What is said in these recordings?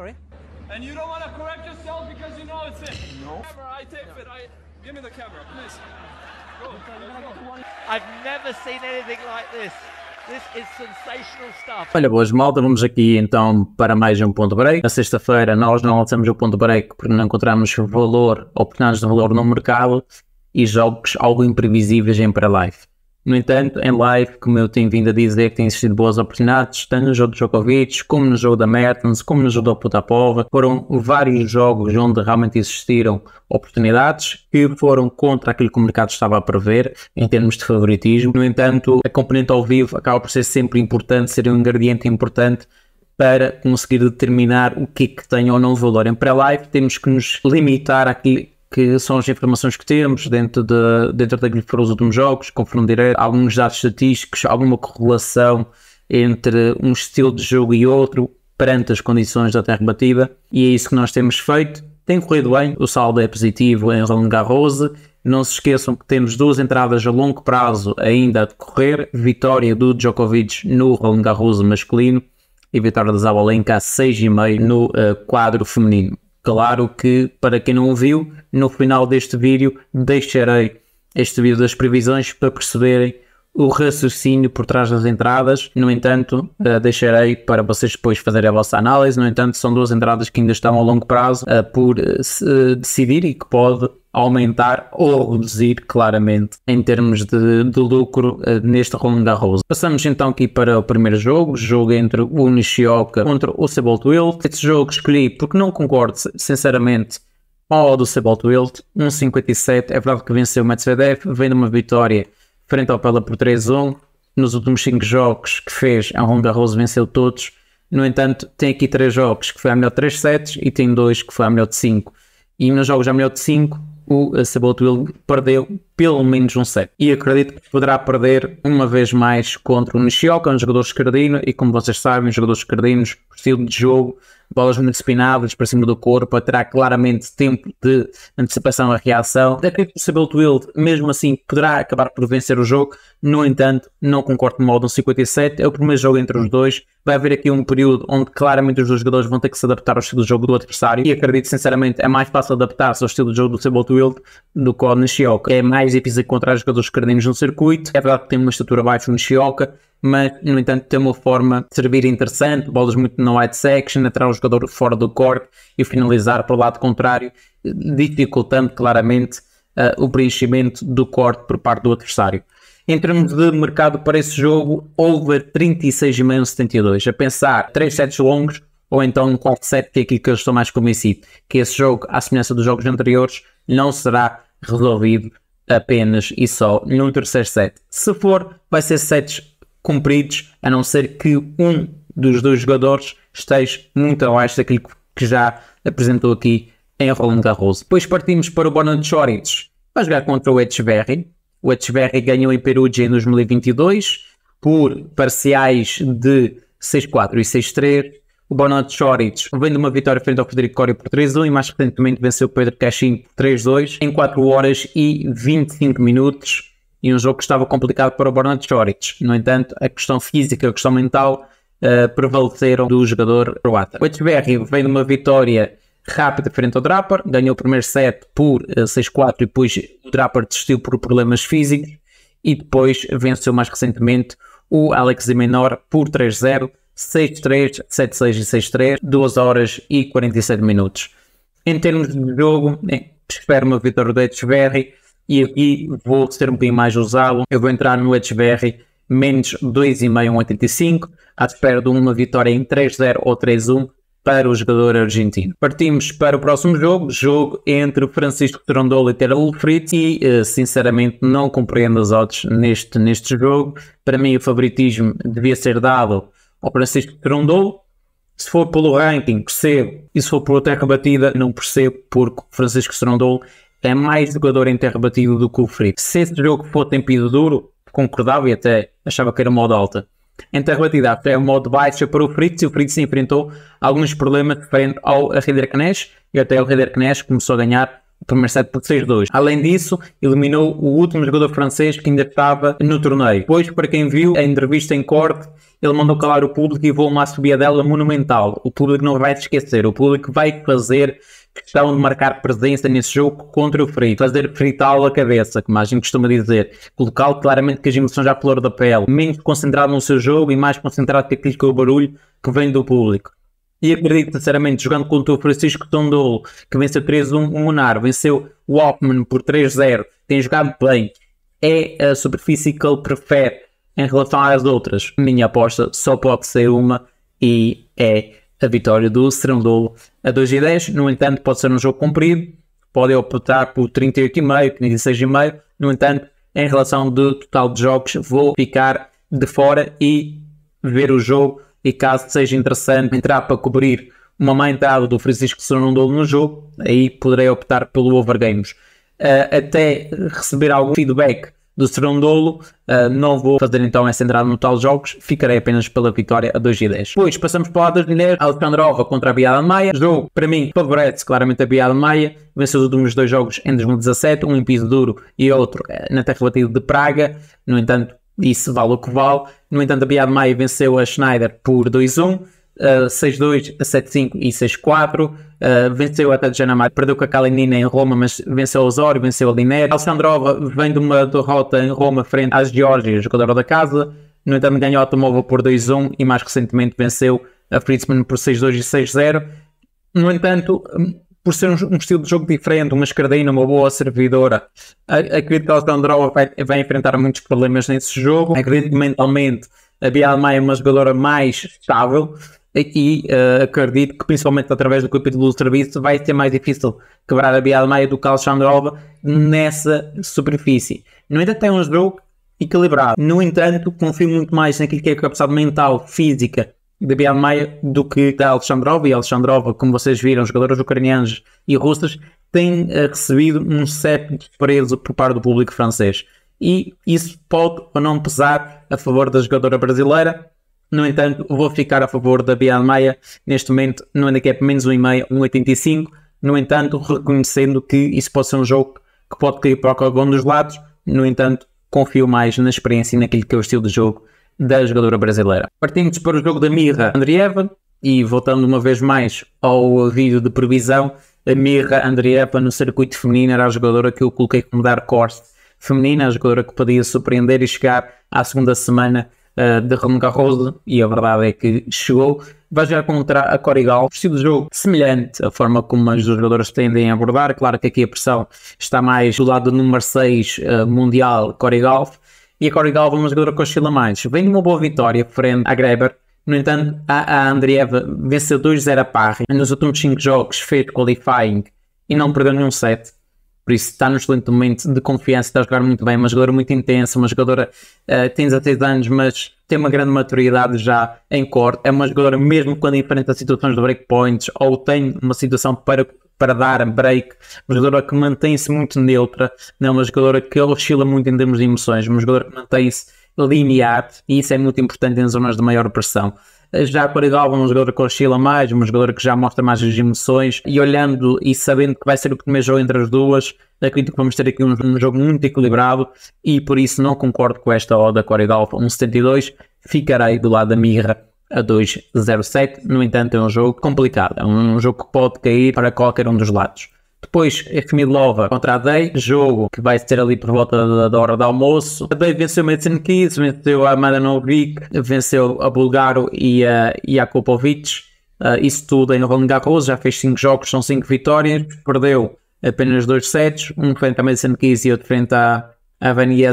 Sorry? And you don't want to correct yourself because you know it's it. No. Camera, I take no. it. I give me the camera, please. Go. I've never seen anything like this. Olha, boas malta, vamos aqui então para mais um ponto break. Na sexta-feira nós não lançamos o ponto break porque não encontramos valor, oportunidades de valor no mercado e jogos algo imprevisíveis em pré life no entanto, em live, como eu tenho vindo a dizer, que tem existido boas oportunidades, tanto no jogo do Djokovic, como no jogo da Mertens, como no jogo da Putapova, foram vários jogos onde realmente existiram oportunidades que foram contra aquilo que o mercado estava a prever em termos de favoritismo. No entanto, a componente ao vivo acaba por ser sempre importante, ser um ingrediente importante para conseguir determinar o que, é que tem ou não valor. Em pré-live, temos que nos limitar àquilo que são as informações que temos dentro, de, dentro da que foram os últimos jogos, conforme direto, alguns dados estatísticos, alguma correlação entre um estilo de jogo e outro perante as condições da terra batida e é isso que nós temos feito. Tem corrido bem, o saldo é positivo em Roland Garros. Não se esqueçam que temos duas entradas a longo prazo ainda a decorrer: vitória do Djokovic no Roland Garros masculino e vitória da Zabalenka a 6,5 no uh, quadro feminino. Claro que, para quem não viu, no final deste vídeo deixarei este vídeo das previsões para perceberem o raciocínio por trás das entradas. No entanto, eh, deixarei para vocês depois fazerem a vossa análise. No entanto, são duas entradas que ainda estão a longo prazo eh, por eh, decidir e que pode aumentar ou reduzir claramente em termos de, de lucro uh, neste rumo da rose Passamos então aqui para o primeiro jogo, jogo entre o Nishioka contra o Cebolt Wild. Este jogo escolhi porque não concordo sinceramente com o do Cebolt Wild, 1.57, é verdade que venceu o Medvedev, vem uma vitória frente ao Pela por 3-1, nos últimos 5 jogos que fez a Ronda Rose venceu todos, no entanto tem aqui 3 jogos que foi a melhor de 3 sets e tem 2 que foi a melhor de 5. E nos jogos a melhor de 5 o Will perdeu pelo menos um set. E acredito que poderá perder uma vez mais contra o Nishioka, um jogador escardino, e como vocês sabem, os jogadores escardinos estilo de jogo, bolas muito espinadas para cima do corpo, terá claramente tempo de antecipação à reação. Acredito é que o Sebelt Wild, mesmo assim, poderá acabar por vencer o jogo. No entanto, não concordo com o modo 57. É o primeiro jogo entre os dois. Vai haver aqui um período onde claramente os dois jogadores vão ter que se adaptar ao estilo de jogo do adversário. E acredito, sinceramente, é mais fácil adaptar-se ao estilo de jogo do Sebelt Wild do que ao Nishioka. É mais difícil encontrar jogadores cardinos no circuito. É verdade que tem uma estatura baixa no Nishioka mas no entanto tem uma forma de servir interessante, bolas muito na wide section, atrair o jogador fora do corte e finalizar para o lado contrário, dificultando claramente uh, o preenchimento do corte por parte do adversário. Em termos de mercado para esse jogo, over 36,72. A pensar 3 sets longos ou então um 4 set que é aquilo que eu estou mais convencido, que esse jogo, à semelhança dos jogos anteriores, não será resolvido apenas e só num terceiro set. Se for, vai ser sets cumpridos, a não ser que um dos dois jogadores esteja muito abaixo daquilo que já apresentou aqui em Roland Garros. Depois partimos para o Bonan Choric, vai jogar contra o Echeverry. O Echeverry ganhou em Perugia em 2022 por parciais de 6-4 e 6-3. O Bonato Choric vem de uma vitória frente ao Frederico Cori por 3-1 e mais recentemente venceu o Pedro Caixinho por 3-2 em 4 horas e 25 minutos e um jogo que estava complicado para o Borna Choric. No entanto, a questão física, a questão mental uh, prevaleceram do jogador croata. O Echeverri vem de uma vitória rápida frente ao Draper, ganhou o primeiro set por uh, eh, 6-4 e depois o Draper desistiu por problemas físicos e depois venceu mais recentemente o Alex de Menor por 3-0, 6-3, 7-6 e 6-3, 2 horas e 47 minutos. Em termos de jogo, eh, espero uma vitória do Echeverri, e aqui vou ser um bocadinho mais ousado. Eu vou entrar no HBR menos 2,5 a à espera de uma vitória em 3-0 ou 3-1 para o jogador argentino. Partimos para o próximo jogo, jogo entre Francisco Trondolo e Terrell Fritz e eh, sinceramente não compreendo as odds neste, neste jogo. Para mim o favoritismo devia ser dado ao Francisco Trondolo. Se for pelo ranking, percebo. E se for por terra batida, não percebo, porque Francisco Trondola é mais jogador interrobativo do que o Free. Se esse jogo for tempido duro, concordava e até achava que era modo alta. Interrobatividade é um modo baixo para o Fritz e o Fritz enfrentou alguns problemas frente ao Rider Knesh e até o Rider Knesh começou a ganhar o primeiro set por 6-2. Além disso, eliminou o último jogador francês que ainda estava no torneio. Depois, para quem viu a entrevista em corte, ele mandou calar o público e vou uma subida dela monumental. O público não vai se esquecer, o público vai fazer questão de marcar presença nesse jogo contra o Frito, fazer fritá-lo a cabeça, como a gente costuma dizer, colocá-lo claramente que as emoções à flor da pele, menos concentrado no seu jogo e mais concentrado que aquilo que é o barulho que vem do público. E acredito sinceramente, jogando contra o Francisco Tondolo, que venceu 3-1 o Monar, venceu o Alckmin por 3-0, tem jogado bem, é a superfície que ele prefere em relação às outras. Minha aposta só pode ser uma e é a vitória do Serendol a 2 e 10. No entanto, pode ser um jogo comprido, pode optar por 38,5, 56,5. No entanto, em relação do total de jogos, vou ficar de fora e ver o jogo. E caso seja interessante entrar para cobrir uma má entrada do Francisco Serendol no jogo, aí poderei optar pelo Overgames. Uh, até receber algum feedback do Serondolo. Uh, ah, não vou fazer então essa entrada no tal jogos, ficarei apenas pela vitória a 2 e 10. Pois passamos para lado das mulheres, Alexandrova contra a Biada Maia. Jogo, para mim, favorece claramente a Biada Maia. Venceu os últimos dois jogos em 2017, um em piso duro e outro eh, na terra batida de Praga. No entanto, isso vale o que vale. No entanto, a Biada Maia venceu a Schneider por 2-1 uh, 6-2, 7-5 e 6-4. Uh, ah, venceu até de Janamar, perdeu com a Kalinina em Roma, mas venceu Osório, venceu a Linera. Alessandrova vem de uma derrota em Roma frente às Geórgias, jogadora da casa. No entanto, ganhou a automóvel por 2-1 e mais recentemente venceu a Fritzman por 6-2 e 6-0. No entanto, por ser um, um, estilo de jogo diferente, uma esquerdina, uma boa servidora, acredito que a Alessandrova vai, vai enfrentar muitos problemas nesse jogo. Acredito que mentalmente a Bia Maia é uma jogadora mais estável e uh, acredito que principalmente através do capítulo do serviço vai ser mais difícil quebrar a Bia Maia do que a Alexandrova nessa superfície. No entanto, tem é um jogo equilibrado. No entanto, confio muito mais naquilo que é a capacidade mental, física da Bia Maia do que da Alexandrova e a Alexandrova, como vocês viram, jogadoras ucranianas e russas, têm uh, recebido um certo desprezo por parte do público francês e isso pode ou não pesar a favor da jogadora brasileira. No entanto, vou ficar a favor da Bia Maia neste momento no handicap menos 1,5, 1,85. No entanto, reconhecendo que isso pode ser um jogo que pode cair para algum dos lados. No entanto, confio mais na experiência e naquilo que é o estilo de jogo da jogadora brasileira. partindo para o jogo da Mirra Andrieva e voltando uma vez mais ao vídeo de previsão, a Mirra Andrieva no circuito feminino era a jogadora que eu coloquei como dar corte feminina, a jogadora que podia surpreender e chegar à segunda semana uh, de Roland Garros, e a verdade é que chegou. Vai jogar contra a Corigal, estilo de jogo semelhante à forma como as jogadoras tendem a abordar. Claro que aqui a pressão está mais do lado do número 6 uh, eh, mundial, Corigal. E a Corigal é uma jogadora que oscila mais. Vem de uma boa vitória frente à Greber, no entanto, a, a Andreeva venceu 2-0 a Parry nos últimos 5 jogos, feito qualifying e não perdeu nenhum set. Por isso, está num excelente momento de confiança, está a jogar muito bem, uma jogadora muito intensa, uma jogadora uh, tem 16 anos, mas tem uma grande maturidade já em corte. É uma jogadora, mesmo quando enfrenta situações de breakpoints ou tem uma situação para, para dar break, uma jogadora que mantém-se muito neutra, não é uma jogadora que oscila muito em termos de emoções, é uma jogadora que mantém-se linear e isso é muito importante em zonas de maior pressão. Já a Quaridalva é um jogador que oscila mais, um jogador que já mostra mais as emoções e olhando e sabendo que vai ser o primeiro jogo entre as duas, acredito que vamos ter aqui um, um jogo muito equilibrado e por isso não concordo com esta oda Quaridalva 1.72, ficarei do lado da Mirra a 2.07. No entanto, é um jogo complicado, é um jogo que pode cair para qualquer um dos lados. Depois, é Efimilova contra a Day, jogo que vai ser ali por volta da, da hora do almoço. A Day venceu Medicine Kids, venceu a Amanda Novik, venceu a Bulgaro e a Jakubovic. Uh, ah, isso tudo em Roland Garros, já fez 5 jogos, são 5 vitórias, perdeu apenas 2 sets, um frente à Medicine Keys e outro frente à, à Vania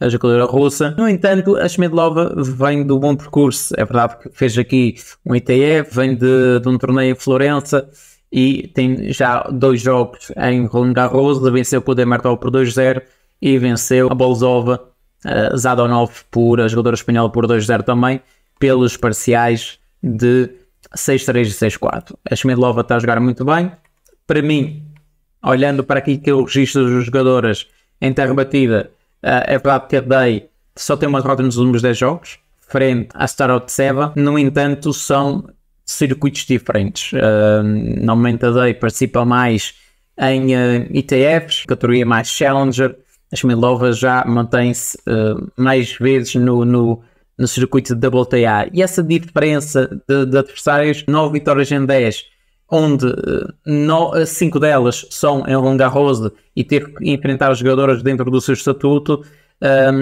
a jogadora russa. No entanto, a Schmidlova vem do bom percurso, é verdade que fez aqui um ITF, vem de, de um torneio em Florença, e tem já dois jogos em Roland Garros, venceu com o Demartol por 2-0 e venceu a Bolzova uh, eh, Zadonov por a jogadora espanhola por 2-0 também, pelos parciais de 6-3 e 6-4. A Schmidlova está a jogar muito bem. Para mim, olhando para aqui que eu registro dos jogadoras em terra batida, uh, é verdade que a Day só tem uma derrota nos últimos 10 jogos, frente à Starotseva. No entanto, são circuitos diferentes. Uh, normalmente a DEI participa mais em uh, ah, ETFs, categoria mais Challenger. A Shmilova já mantém-se uh, ah, mais vezes no, no, no circuito de WTA. E essa diferença de, de adversários, 9 vitórias em 10, onde 5 ah, delas são em longarose e ter que enfrentar os jogadores dentro do seu estatuto,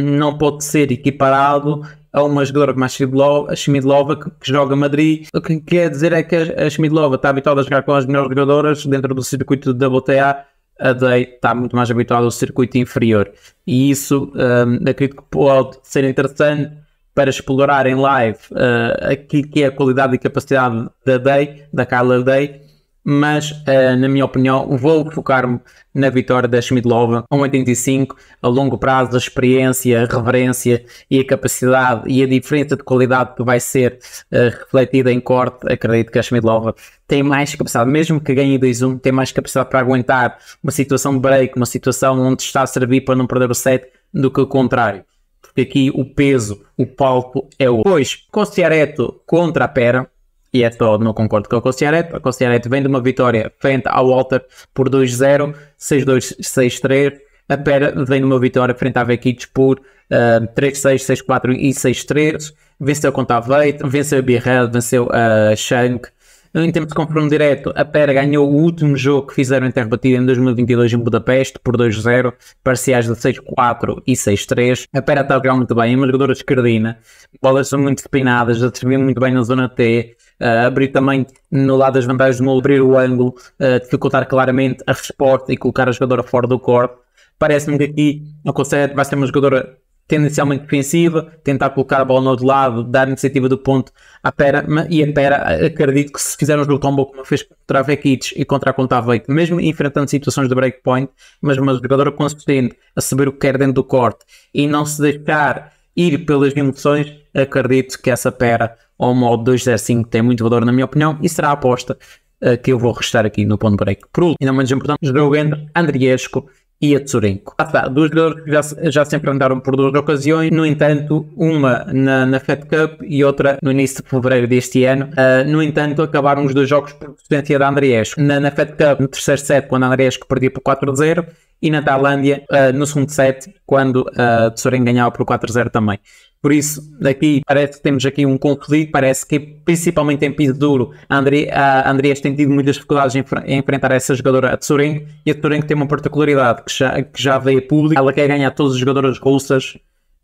não pode ser equiparado a uma jogadora como a Schmidlova, a Schmidlova que, que, joga Madrid. O que quer dizer é que a, a Schmidlova está habituada a jogar com as melhores jogadoras dentro do circuito da WTA. A Day está muito mais habituada ao circuito inferior. E isso um, acredito que pode ser interessante para explorar em live uh, aquilo que é a qualidade e capacidade da Day, da Carla Day, mas uh, na minha opinião vou focar-me na vitória da Schmidlova a 1,85 a longo prazo a experiência, a reverência e a capacidade e a diferença de qualidade que vai ser uh, refletida em corte, acredito que a Schmidlova tem mais capacidade, mesmo que ganhe 2-1 tem mais capacidade para aguentar uma situação de break, uma situação onde está a servir para não perder o set do que o contrário porque aqui o peso, o palco é o. Pois, Costiareto contra a Pera, e é todo, não concordo com a Cossiarete. A Cossiarete vem de uma vitória frente ao Walter por 2-0, 6-2, 6-3. A Pera vem de uma vitória frente à Vequites por uh, 3-6, 6-4 e 6-3. Venceu contra a Veit, venceu a Birrell, venceu a Shank. Em termos de confronto direto, a Pera ganhou o último jogo que fizeram em terra batida em 2022 em Budapeste por 2-0, parciais de 6-4 e 6-3. A Pera está a jogar muito bem, é uma jogadora esquerdina, bolas são muito depinadas, já muito bem na zona T, Uh, abrir também no lado das vantagens no abrir o ângulo, uh, dificultar claramente a resposta e colocar a jogadora fora do corpo. Parece-me que aqui não consegue vai ser uma jogadora tendencialmente defensiva, tentar colocar a bola no outro lado, dar a iniciativa do ponto à Pera, e a Pera acredito que se fizer um jogo tão bom como fez contra a Vekits e contra a Contaveito, mesmo enfrentando situações de breakpoint, mas uma jogadora consistente a saber o que quer dentro do corte e não se deixar ir pelas emoções, acredito que essa pera ou modo 205 tem muito valor, na minha opinião, e será a aposta uh, que eu vou restar aqui no ponto break. Por último, não menos importante, jogando entre Andriesco e a Tsurenko. Ah, tá, dois jogadores que já, já se por duas ocasiões, no entanto, uma na, na Fed Cup e outra no início de fevereiro deste ano. Uh, no entanto, acabaram os dois jogos por distância da Andriesco. Na, na Fed Cup, no terceiro set, quando Andriesco perdia por 4-0, e na Tailândia, uh, no segundo set, quando a uh, Tsurenko ganhava por 4-0 também. Por isso, aqui parece que temos aqui um conflito, parece que principalmente em piso duro, a, Andri, a Andrias tem tido muitas dificuldades em, em, enfrentar essa jogadora, a Tsurenko, e a Tsurenko tem uma particularidade que já, que já veio público, ela quer ganhar todas as jogadoras russas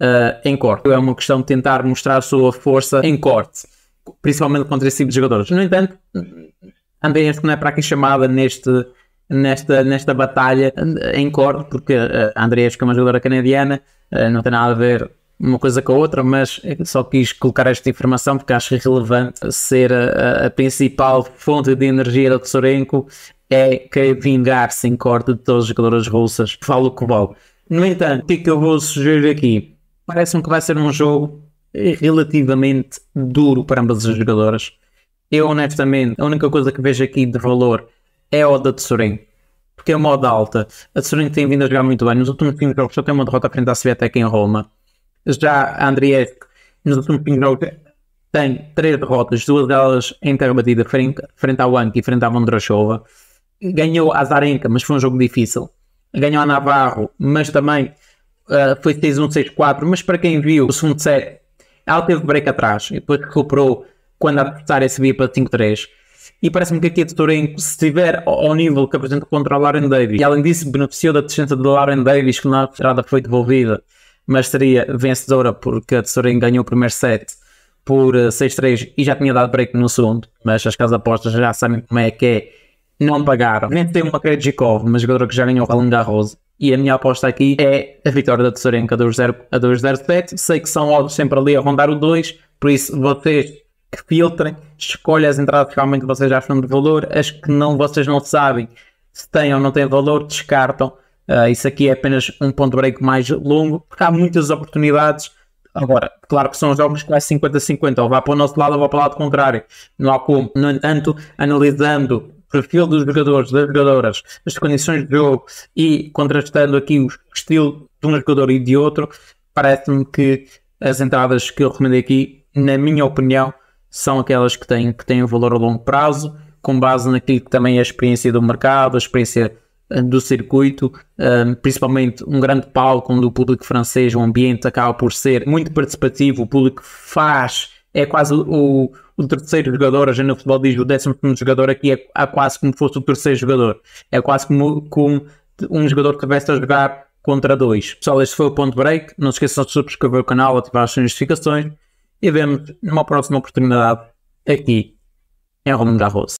uh, em corte. É uma questão de tentar mostrar a sua força em corte, principalmente contra esse tipo de jogadores. No entanto, Andrias não é para aqui chamada neste, nesta, nesta batalha eh, em corte, porque a eh, Andrias, que é uma jogadora canadiana, não tem nada a ver uma coisa com a outra, mas só quis colocar esta informação porque acho é relevante ser a, a principal fonte de energia do Tessorenko é que vingar-se em corte de todas as jogadoras russas. Falo que vale. No entanto, o é que eu vou sugerir aqui? Parece-me que vai ser um jogo relativamente duro para ambas as jogadoras. Eu, honestamente, a única coisa que vejo aqui de valor é a Oda de Sorenko porque é uma moda alta. A Sorrento tem vindo a jogar muito bem. Nos últimos 5 jogos só tem uma derrota frente à Sviatek em Roma. Já a Andriesco, no último Pingo tem 3 derrotas, duas delas em terra batida, frente, frente ao Anki e frente à Mondrachova. Ganhou a Zarenka, mas foi um jogo difícil. Ganhou a Navarro, mas também uh, foi 6-1, 6-4. Mas para quem viu o segundo set, ela teve break atrás e depois recuperou quando a adversária subia para 5-3. E parece-me que aqui a Turenco, se estiver ao nível que apresentou contra a Lauren Davis, e além disso beneficiou da distância de Lauren Davis, que na estrada foi devolvida, mas seria vencedora porque a Tessorim ganhou o primeiro set por 6-3 eh, e já tinha dado break no segundo, mas as casas apostas já sabem como é que é, não pagaram. Nem tem uma Krejcikov, uma jogadora que já ganhou o Roland Garros, e a minha aposta aqui é a vitória da Tessorenca 2-0 a 2-0-7. Sei que são odds sempre ali a rondar o 2, por isso vocês que filtrem, escolhem as entradas que realmente vocês acham de valor, as que não, vocês não sabem se têm ou não têm valor, descartam Uh, isso aqui é apenas um ponto break mais longo, porque há muitas oportunidades. Agora, claro que são jogos que vai 50-50, ou vai para o nosso lado ou vai para o lado contrário. Não há como. No entanto, analisando o perfil dos jogadores, das jogadoras, as condições de jogo e contrastando aqui o estilo de um jogador e de outro, parece-me que as entradas que eu recomendei aqui, na minha opinião, são aquelas que têm, que têm um valor a longo prazo, com base naquilo que também é a experiência do mercado, a experiência eh, do circuito, eh, principalmente um grande palco onde o público francês, o ambiente acaba por ser muito participativo, o público faz, é quase o, o terceiro jogador, a gente no futebol diz o décimo primeiro jogador, aqui é, é, quase como fosse o terceiro jogador, é quase como, como um jogador que estivesse a jogar contra dois. Pessoal, este foi o Ponto Break, não se esqueçam de subscrever o canal, ativar as notificações e vemos numa próxima oportunidade aqui em Romulo da Rosa.